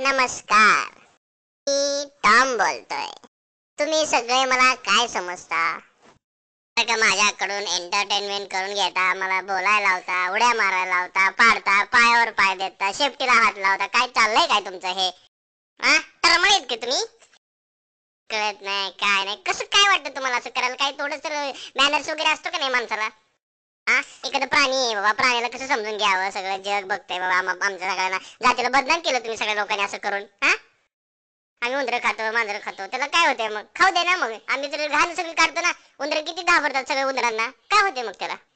नमस्कार मी टॉम बोलतोय तुम्ही सगळे मला काय समजता माझ्याकडून एंटरटेनमेंट करून घेता मला बोलायला लावता उड्या मारायला लावता पाडता पायावर पाय देता शेपटीला हात लावता काय चाललंय काय तुमचं हे हा की तुम्ही कळत नाही काय नाही कसं काय वाटतं तुम्हाला असं करायला काही थोडस मॅनर्स वगैरे असतो का नाही माणसाला हा इकडे प्राणी आहे बाबा प्राण्याला कसं समजून घ्यावं सगळं जग बघतंय बाबा आमच्या सगळ्यांना जातीला बदनाम केलं तुम्ही सगळ्या लोकांनी असं करून हा आम्ही उंदरं खातो मांजरं खातो त्याला काय होतंय मग खाऊ दे ना मग आम्ही तर घाण सगळी काढतो ना उंदरं किती घाबरतात सगळ्या उंदरांना काय होते मग त्याला